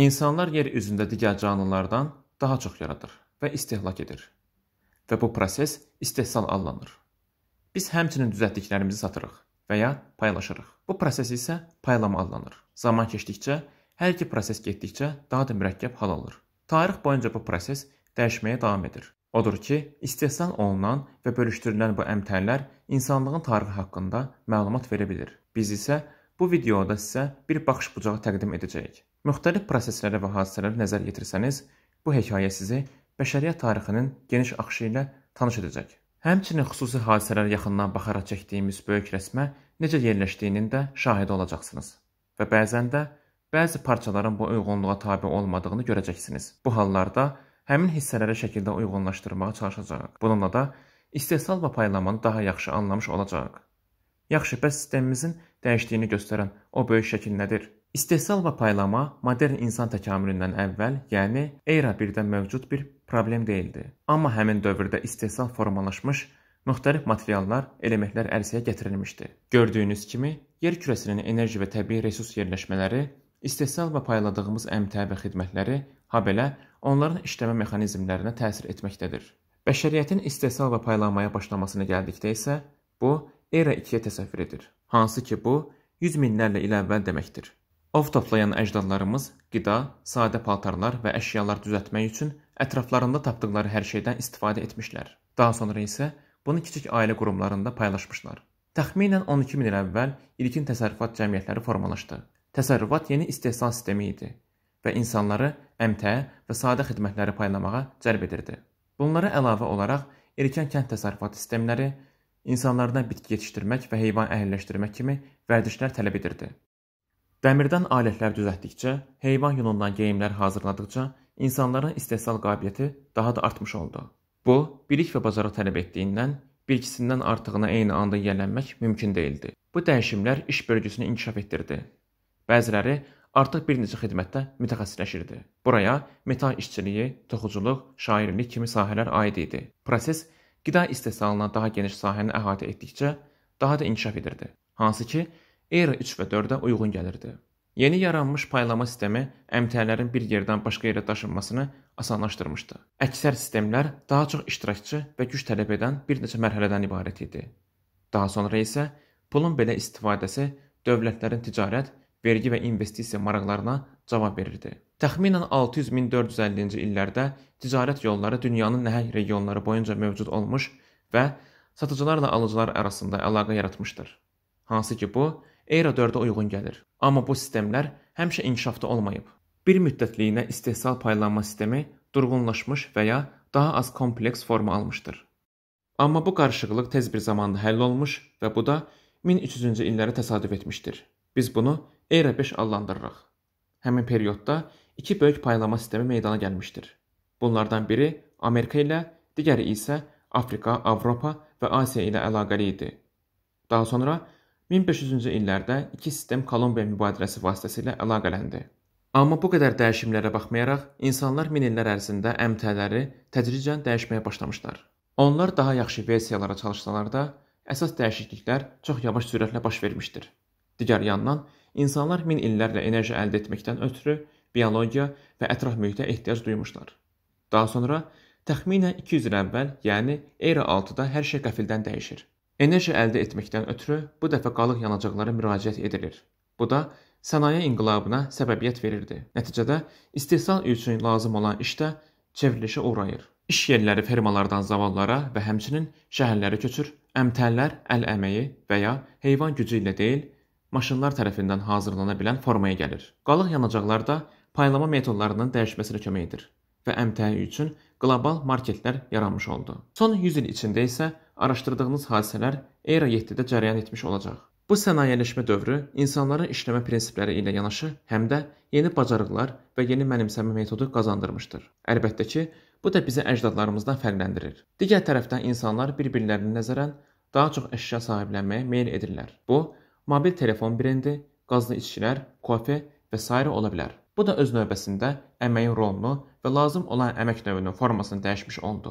İnsanlar yer üzündə digər canlılardan daha çox yaradır və istehlak edir. Və bu proses istehsal adlanır. Biz həmçinin düzəltdiklərimizi satırıq və ya paylaşırıq. Bu proses isə paylama adlanır. Zaman keçdikcə, hər iki proses getdikcə daha da mürəkkəb hal alır. Tarix boyunca bu proses dəyişməyə davam edir. Odur ki, istehsal olunan və bölüşdürülən bu əmtələr insanlığın tarixi haqqında məlumat verə bilir. Biz isə bu videoda sizə bir baxış bucağı təqdim edəcəyik. Müxtəlif proseslərə və hadisələrə nəzər yetirsəniz, bu hekayə sizi bəşəriyyət tarixinin geniş axışı ilə tanış edəcək. Həmçinin xüsusi hadisələrə yaxından baxaraq çəkdiyimiz böyük rəsmə necə yerləşdiyinin də şahidi olacaqsınız və bəzən də bəzi parçaların bu uyğunluğa tabe olmadığını görəcəksiniz. Bu hallarda həmin hissələri şəkildə uyğunlaşdırmağa çalışacağıq. Bununla da istehsal və paylamanı daha yaxşı anlamış olacağıq. Yaxşı, bəs sistemimizin dəyişdiyini göstərən o böyük şəkil nədir? İstehsal və paylama modern insan təkamülündən əvvəl, yəni era 1-də mövcud bir problem deyildi. Amma həmin dövrdə istehsal formalaşmış müxtəlif materiallar, elementlər ərsəyə gətirilmişdi. Gördüyünüz kimi, yer kürəsinin enerji və təbii resurs yerləşmələri, istehsal və payladığımız əmtəə və xidmətləri, habelə onların işləmə mexanizmlərinə təsir etməkdədir. Bəşəriyyətin istehsal və paylanmaya başlamasına gəldikdə isə bu era 2-yə təsəvvür edir. Hansı ki bu 100 minlərlə il əvvəl deməkdir. Ov toplayan əcdadlarımız qida, sadə paltarlar və əşyalar düzəltmək üçün ətraflarında tapdıqları hər şeydən istifadə etmişlər. Daha sonra isə bunu kiçik ailə qurumlarında paylaşmışlar. Təxminən 12 min il əvvəl ilkin təsərrüfat cəmiyyətləri formalaşdı. Təsərrüfat yeni istehsal sistemi idi və insanları əmtəə və sadə xidmətləri paylamağa cəlb edirdi. Bunlara əlavə olaraq erkən kənd təsərrüfat sistemləri insanlardan bitki yetişdirmək və heyvan əhəlləşdirmək kimi vərdişlər tələb edirdi. Dəmirdən alətlər düzəltdikcə, heyvan yunundan geyimlər hazırladıqca insanların istehsal qabiliyyəti daha da artmış oldu. Bu, bilik və bacarıq tələb etdiyindən bilgisindən artığına eyni anda yiyələnmək mümkün deyildi. Bu dəyişimlər iş bölgüsünü inkişaf etdirdi. Bəziləri artıq bir neçə xidmətdə mütəxəssisləşirdi. Buraya metal işçiliyi, toxuculuq, şairlik kimi sahələr aid idi. Proses qida istehsalına daha geniş sahəni əhatə etdikcə daha da inkişaf edirdi. Hansı ki, Era 3 və 4-ə uyğun gəlirdi. Yeni yaranmış paylama sistemi əmtəələrin bir yerdən başqa yerə daşınmasını asanlaşdırmışdı. Əksər sistemlər daha çox iştirakçı və güc tələb edən bir neçə mərhələdən ibarət idi. Daha sonra isə pulun belə istifadəsi dövlətlərin ticarət, vergi və investisiya maraqlarına cavab verirdi. Təxminən 600-1450-ci illərdə ticarət yolları dünyanın nəhəng regionları boyunca mövcud olmuş və satıcılarla alıcılar arasında əlaqə yaratmışdır hansı ki bu era 4-ə uyğun gəlir. Amma bu sistemlər həmişə inkişafda olmayıb. Bir müddətliyinə istehsal paylanma sistemi durğunlaşmış və ya daha az kompleks forma almışdır. Amma bu qarışıqlıq tez bir zamanda həll olmuş və bu da 1300-cü illərə təsadüf etmişdir. Biz bunu era 5 adlandırırıq. Həmin periodda iki böyük paylama sistemi meydana gəlmişdir. Bunlardan biri Amerika ilə, digəri isə Afrika, Avropa və Asiya ilə əlaqəli idi. Daha sonra 1500-cü illərdə iki sistem Kolumbiya mübadiləsi vasitəsilə əlaqələndi. Amma bu qədər dəyişimlərə baxmayaraq, insanlar min illər ərzində əmtələri tədricən dəyişməyə başlamışlar. Onlar daha yaxşı versiyalara çalışsalar da, əsas dəyişikliklər çox yavaş sürətlə baş vermişdir. Digər yandan, insanlar min illərlə enerji əldə etməkdən ötürü biologiya və ətraf mühitə ehtiyac duymuşlar. Daha sonra təxminən 200 il əvvəl, yəni era 6-da hər şey qəfildən dəyişir. Enerji əldə etməkdən ötürü bu dəfə qalıq yanacaqlara müraciət edilir. Bu da sənaye inqilabına səbəbiyyət verirdi. Nəticədə istehsal üçün lazım olan işdə çevrilişə uğrayır. İş yerləri fermalardan zavodlara və həmçinin şəhərlərə köçür. Əmtəllər əl əməyi və ya heyvan gücü ilə deyil, maşınlar tərəfindən hazırlana bilən formaya gəlir. Qalıq yanacaqlar da paylama metodlarının dəyişməsinə kömək edir və əmtəyi üçün qlobal marketlər yaranmış oldu. Son 100 il içində isə araşdırdığınız hadisələr era 7-də cərəyan etmiş olacaq. Bu sənayeləşmə dövrü insanların işləmə prinsipləri ilə yanaşı həm də yeni bacarıqlar və yeni mənimsəmə metodu qazandırmışdır. Əlbəttə ki, bu da bizi əcdadlarımızdan fərqləndirir. Digər tərəfdən insanlar bir-birlərinə nəzərən daha çox əşya sahiblənməyə meyl edirlər. Bu mobil telefon brendi, qazlı içkilər, kofe və s. ola bilər. Bu da öz növbəsində əməyin rolunu və lazım olan əmək növünün formasını dəyişmiş oldu.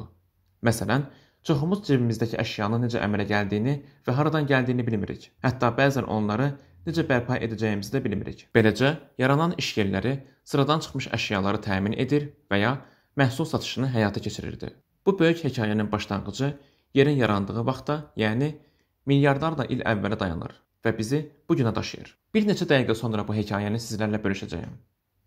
Məsələn, çoxumuz cibimizdəki əşyanın necə əmələ gəldiyini və haradan gəldiyini bilmirik. Hətta bəzən onları necə bərpa edəcəyimizi də bilmirik. Beləcə, yaranan iş yerləri sıradan çıxmış əşyaları təmin edir və ya məhsul satışını həyata keçirirdi. Bu böyük hekayənin başlanğıcı yerin yarandığı vaxta, yəni milyardlarla il əvvələ dayanır və bizi bu günə daşıyır. Bir neçə dəqiqə sonra bu hekayəni sizlərlə bölüşəcəyəm.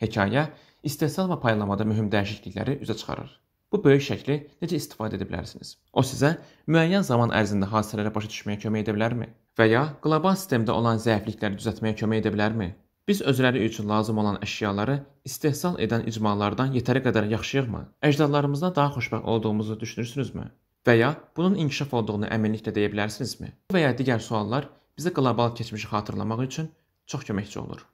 Hekayə istehsal və paylamada mühüm dəyişiklikləri üzə çıxarır. Bu böyük şəkli necə istifadə edə bilərsiniz? O sizə müəyyən zaman ərzində hadisələrə başa düşməyə kömək edə bilərmi? Və ya qlobal sistemdə olan zəiflikləri düzəltməyə kömək edə bilərmi? Biz özləri üçün lazım olan əşyaları istehsal edən icmalardan yetəri qədər yaxşıyıqmı? Əcdadlarımızdan daha xoşbəxt olduğumuzu düşünürsünüzmü? Və ya bunun inkişaf olduğunu əminliklə deyə bilərsinizmi? Bu və ya digər suallar bizə qlobal keçmişi xatırlamaq üçün çox köməkçi olur.